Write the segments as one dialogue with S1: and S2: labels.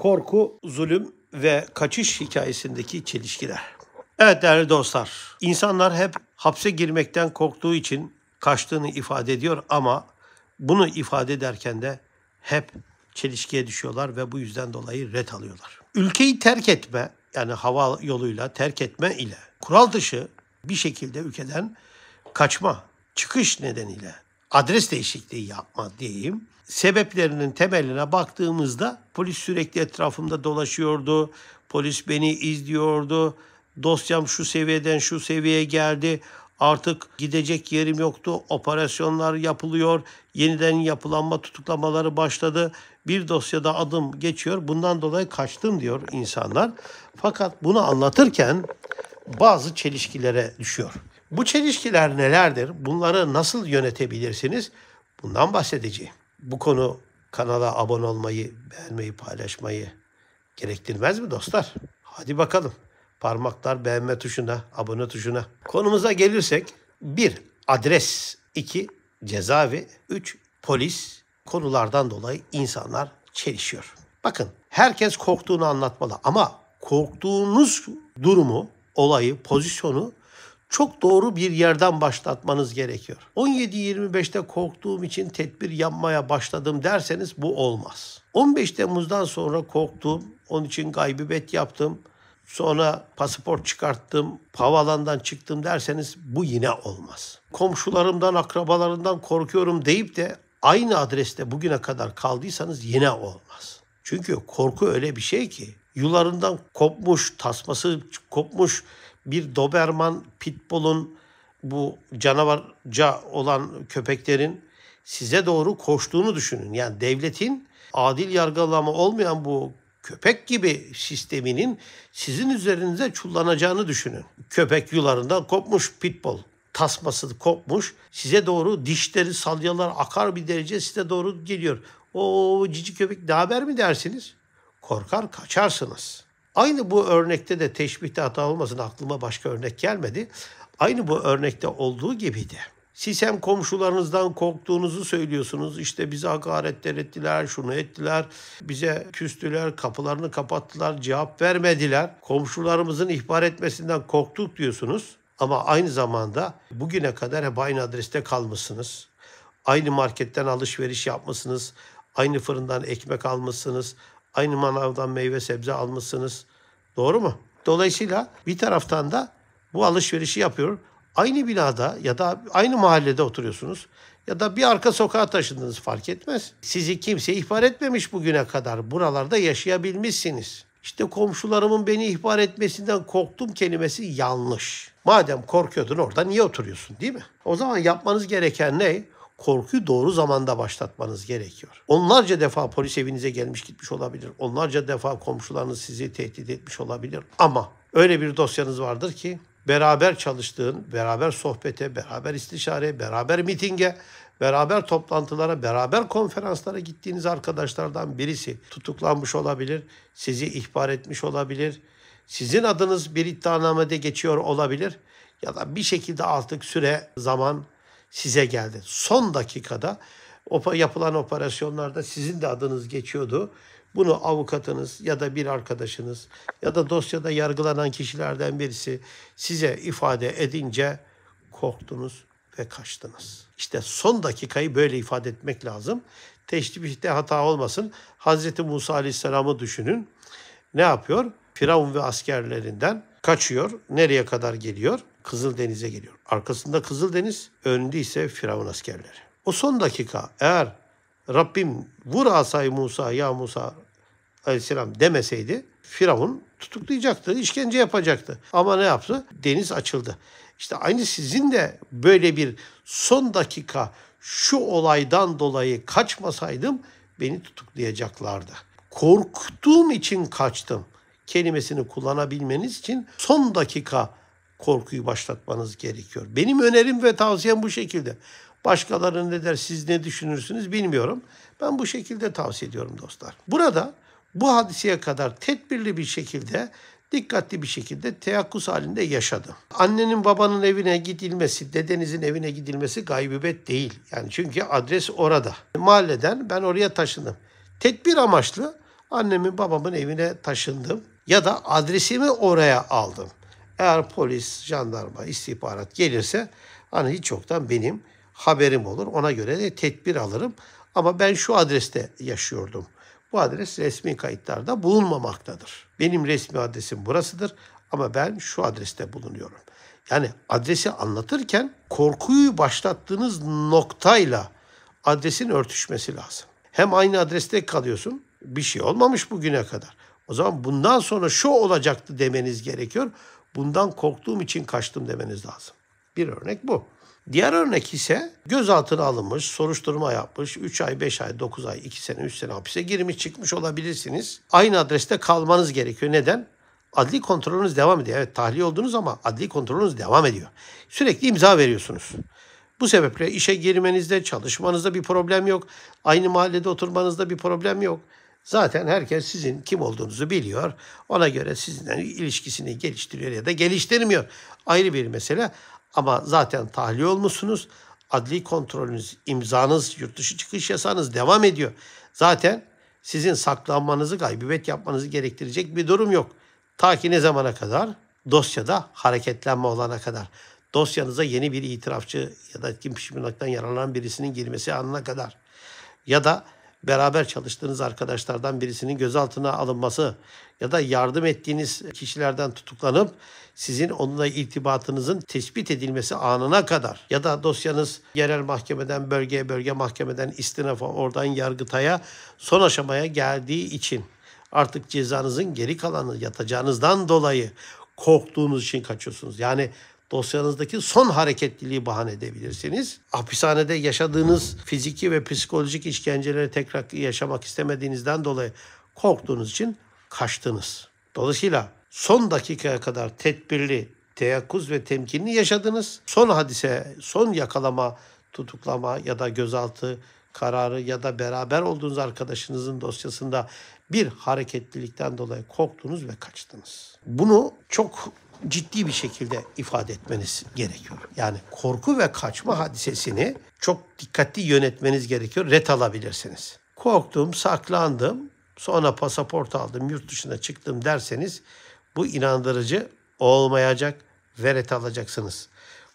S1: korku, zulüm ve kaçış hikayesindeki çelişkiler. Evet değerli dostlar, insanlar hep hapse girmekten korktuğu için kaçtığını ifade ediyor ama bunu ifade ederken de hep çelişkiye düşüyorlar ve bu yüzden dolayı ret alıyorlar. Ülkeyi terk etme yani hava yoluyla terk etme ile kural dışı bir şekilde ülkeden kaçma, çıkış nedeniyle adres değişikliği yapma diyeyim. Sebeplerinin temeline baktığımızda polis sürekli etrafımda dolaşıyordu. Polis beni izliyordu. Dosyam şu seviyeden şu seviyeye geldi. Artık gidecek yerim yoktu. Operasyonlar yapılıyor. Yeniden yapılanma tutuklamaları başladı. Bir dosyada adım geçiyor. Bundan dolayı kaçtım diyor insanlar. Fakat bunu anlatırken bazı çelişkilere düşüyor. Bu çelişkiler nelerdir? Bunları nasıl yönetebilirsiniz? Bundan bahsedeceğim. Bu konu kanala abone olmayı, beğenmeyi, paylaşmayı gerektirmez mi dostlar? Hadi bakalım. Parmaklar beğenme tuşuna, abone tuşuna. Konumuza gelirsek 1. Adres 2. Cezaevi 3. Polis konulardan dolayı insanlar çelişiyor. Bakın herkes korktuğunu anlatmalı ama korktuğunuz durumu, olayı, pozisyonu çok doğru bir yerden başlatmanız gerekiyor. 17-25'te korktuğum için tedbir yapmaya başladım derseniz bu olmaz. 15 Temmuz'dan sonra korktum. Onun için gaybibet yaptım. Sonra pasaport çıkarttım, havalandan çıktım derseniz bu yine olmaz. Komşularımdan, akrabalarından korkuyorum deyip de aynı adreste bugüne kadar kaldıysanız yine olmaz. Çünkü korku öyle bir şey ki yularından kopmuş, tasması kopmuş bir Doberman Pitbull'un bu canavarca olan köpeklerin size doğru koştuğunu düşünün. Yani devletin adil yargılama olmayan bu köpek gibi sisteminin sizin üzerinize çullanacağını düşünün. Köpek yularından kopmuş pitbull tasması kopmuş. Size doğru dişleri salyalar akar bir derece size doğru geliyor. O cici köpek ne haber mi dersiniz? korkar kaçarsınız. Aynı bu örnekte de teşbihte hata olmasın aklıma başka örnek gelmedi. Aynı bu örnekte olduğu gibiydi. Siz hem komşularınızdan korktuğunuzu söylüyorsunuz. İşte bize hakaretler ettiler, şunu ettiler, bize küstüler, kapılarını kapattılar, cevap vermediler. Komşularımızın ihbar etmesinden korktuk diyorsunuz. Ama aynı zamanda bugüne kadar hep aynı adreste kalmışsınız. Aynı marketten alışveriş yapmışsınız. Aynı fırından ekmek almışsınız. Aynı manavdan meyve sebze almışsınız. Doğru mu? Dolayısıyla bir taraftan da bu alışverişi yapıyor. Aynı binada ya da aynı mahallede oturuyorsunuz ya da bir arka sokağa taşındınız fark etmez. Sizi kimse ihbar etmemiş bugüne kadar. Buralarda yaşayabilmişsiniz. İşte komşularımın beni ihbar etmesinden korktum kelimesi yanlış. Madem korkuyordun orada niye oturuyorsun değil mi? O zaman yapmanız gereken ne? korkuyu doğru zamanda başlatmanız gerekiyor. Onlarca defa polis evinize gelmiş gitmiş olabilir. Onlarca defa komşularınız sizi tehdit etmiş olabilir. Ama öyle bir dosyanız vardır ki beraber çalıştığın, beraber sohbete, beraber istişare, beraber mitinge, beraber toplantılara, beraber konferanslara gittiğiniz arkadaşlardan birisi tutuklanmış olabilir, sizi ihbar etmiş olabilir, sizin adınız bir iddianamede geçiyor olabilir ya da bir şekilde artık süre, zaman size geldi. Son dakikada yapılan operasyonlarda sizin de adınız geçiyordu. Bunu avukatınız ya da bir arkadaşınız ya da dosyada yargılanan kişilerden birisi size ifade edince korktunuz ve kaçtınız. İşte son dakikayı böyle ifade etmek lazım. Teşbihte hata olmasın. Hazreti Musa Aleyhisselam'ı düşünün. Ne yapıyor? Firavun ve askerlerinden kaçıyor. Nereye kadar geliyor? Kızıldeniz'e geliyor. Arkasında Kızıldeniz, önde ise Firavun askerleri. O son dakika eğer Rabbim vur asayı Musa ya Musa aleyhisselam demeseydi Firavun tutuklayacaktı, işkence yapacaktı. Ama ne yaptı? Deniz açıldı. İşte aynı sizin de böyle bir son dakika şu olaydan dolayı kaçmasaydım beni tutuklayacaklardı. Korktuğum için kaçtım kelimesini kullanabilmeniz için son dakika korkuyu başlatmanız gerekiyor. Benim önerim ve tavsiyem bu şekilde. Başkaları ne der, siz ne düşünürsünüz bilmiyorum. Ben bu şekilde tavsiye ediyorum dostlar. Burada bu hadiseye kadar tedbirli bir şekilde dikkatli bir şekilde teyakkuz halinde yaşadım. Annenin babanın evine gidilmesi, dedenizin evine gidilmesi gaybibet değil. Yani çünkü adres orada. Mahalleden ben oraya taşındım. Tedbir amaçlı annemin babamın evine taşındım ya da adresimi oraya aldım. Eğer polis, jandarma, istihbarat gelirse hani hiç yoktan benim haberim olur. Ona göre de tedbir alırım. Ama ben şu adreste yaşıyordum. Bu adres resmi kayıtlarda bulunmamaktadır. Benim resmi adresim burasıdır ama ben şu adreste bulunuyorum. Yani adresi anlatırken korkuyu başlattığınız noktayla adresin örtüşmesi lazım. Hem aynı adreste kalıyorsun. Bir şey olmamış bugüne kadar. O zaman bundan sonra şu olacaktı demeniz gerekiyor bundan korktuğum için kaçtım demeniz lazım. Bir örnek bu. Diğer örnek ise gözaltına alınmış, soruşturma yapmış, 3 ay, 5 ay, 9 ay, 2 sene, 3 sene hapise girmiş çıkmış olabilirsiniz. Aynı adreste kalmanız gerekiyor. Neden? Adli kontrolünüz devam ediyor. Evet tahliye oldunuz ama adli kontrolünüz devam ediyor. Sürekli imza veriyorsunuz. Bu sebeple işe girmenizde, çalışmanızda bir problem yok. Aynı mahallede oturmanızda bir problem yok. Zaten herkes sizin kim olduğunuzu biliyor. Ona göre sizinle ilişkisini geliştiriyor ya da geliştirmiyor. Ayrı bir mesele ama zaten tahliye olmuşsunuz. Adli kontrolünüz, imzanız, yurt dışı çıkış yasanız devam ediyor. Zaten sizin saklanmanızı, gaybibet yapmanızı gerektirecek bir durum yok. Ta ki ne zamana kadar? Dosyada hareketlenme olana kadar. Dosyanıza yeni bir itirafçı ya da kim pişmanlıktan yararlanan birisinin girmesi anına kadar. Ya da beraber çalıştığınız arkadaşlardan birisinin gözaltına alınması ya da yardım ettiğiniz kişilerden tutuklanıp sizin onunla irtibatınızın tespit edilmesi anına kadar ya da dosyanız yerel mahkemeden bölgeye, bölge mahkemeden istinafa, oradan yargıtaya son aşamaya geldiği için artık cezanızın geri kalanı yatacağınızdan dolayı korktuğunuz için kaçıyorsunuz. Yani dosyanızdaki son hareketliliği bahane edebilirsiniz. Hapishanede yaşadığınız fiziki ve psikolojik işkenceleri tekrar yaşamak istemediğinizden dolayı korktuğunuz için kaçtınız. Dolayısıyla son dakikaya kadar tedbirli, teyakkuz ve temkinli yaşadınız. Son hadise, son yakalama, tutuklama ya da gözaltı kararı ya da beraber olduğunuz arkadaşınızın dosyasında bir hareketlilikten dolayı korktunuz ve kaçtınız. Bunu çok ciddi bir şekilde ifade etmeniz gerekiyor. Yani korku ve kaçma hadisesini çok dikkatli yönetmeniz gerekiyor. Ret alabilirsiniz. Korktum, saklandım, sonra pasaport aldım, yurt dışına çıktım derseniz bu inandırıcı olmayacak ve ret alacaksınız.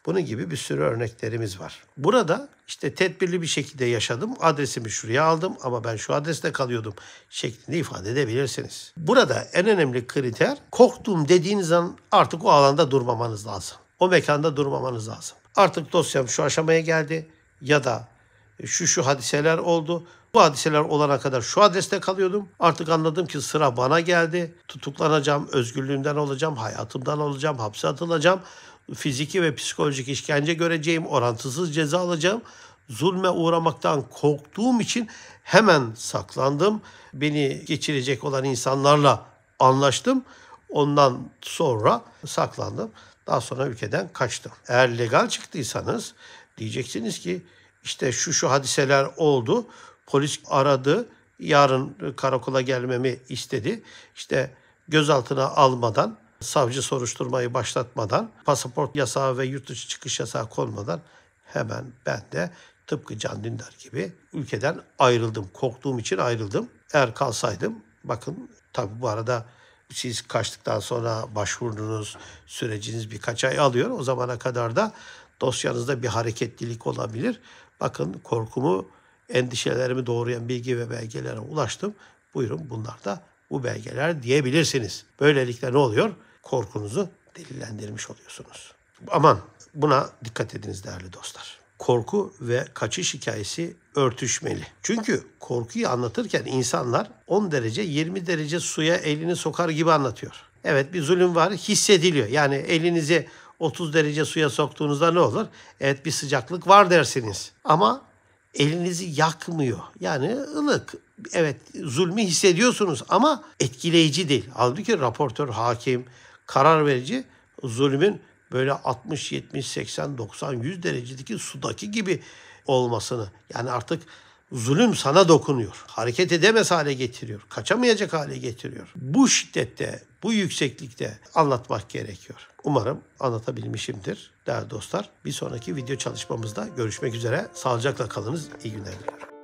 S1: Bunun gibi bir sürü örneklerimiz var. Burada işte tedbirli bir şekilde yaşadım, adresimi şuraya aldım ama ben şu adreste kalıyordum şeklinde ifade edebilirsiniz. Burada en önemli kriter korktuğum dediğiniz an artık o alanda durmamanız lazım. O mekanda durmamanız lazım. Artık dosyam şu aşamaya geldi ya da şu şu hadiseler oldu. Bu hadiseler olana kadar şu adreste kalıyordum. Artık anladım ki sıra bana geldi. Tutuklanacağım, özgürlüğümden olacağım, hayatımdan olacağım, hapse atılacağım fiziki ve psikolojik işkence göreceğim, orantısız ceza alacağım. Zulme uğramaktan korktuğum için hemen saklandım. Beni geçirecek olan insanlarla anlaştım. Ondan sonra saklandım. Daha sonra ülkeden kaçtım. Eğer legal çıktıysanız diyeceksiniz ki işte şu şu hadiseler oldu. Polis aradı. Yarın karakola gelmemi istedi. İşte gözaltına almadan savcı soruşturmayı başlatmadan, pasaport yasağı ve yurt dışı çıkış yasağı konmadan hemen ben de tıpkı Can Dündar gibi ülkeden ayrıldım. Korktuğum için ayrıldım. Eğer kalsaydım bakın tabi bu arada siz kaçtıktan sonra başvurdunuz süreciniz birkaç ay alıyor. O zamana kadar da dosyanızda bir hareketlilik olabilir. Bakın korkumu, endişelerimi doğrayan bilgi ve belgelere ulaştım. Buyurun bunlar da bu belgeler diyebilirsiniz. Böylelikle ne oluyor? Korkunuzu delillendirmiş oluyorsunuz. Aman buna dikkat ediniz değerli dostlar. Korku ve kaçış hikayesi örtüşmeli. Çünkü korkuyu anlatırken insanlar 10 derece 20 derece suya elini sokar gibi anlatıyor. Evet bir zulüm var hissediliyor. Yani elinizi 30 derece suya soktuğunuzda ne olur? Evet bir sıcaklık var dersiniz. Ama elinizi yakmıyor. Yani ılık, evet zulmü hissediyorsunuz ama etkileyici değil. Halbuki raportör, hakim, karar verici zulmün böyle 60, 70, 80, 90, 100 derecedeki sudaki gibi olmasını yani artık zulüm sana dokunuyor. Hareket edemez hale getiriyor. Kaçamayacak hale getiriyor. Bu şiddette, bu yükseklikte anlatmak gerekiyor. Umarım anlatabilmişimdir değerli dostlar. Bir sonraki video çalışmamızda görüşmek üzere. Sağlıcakla kalınız. İyi günler diliyorum.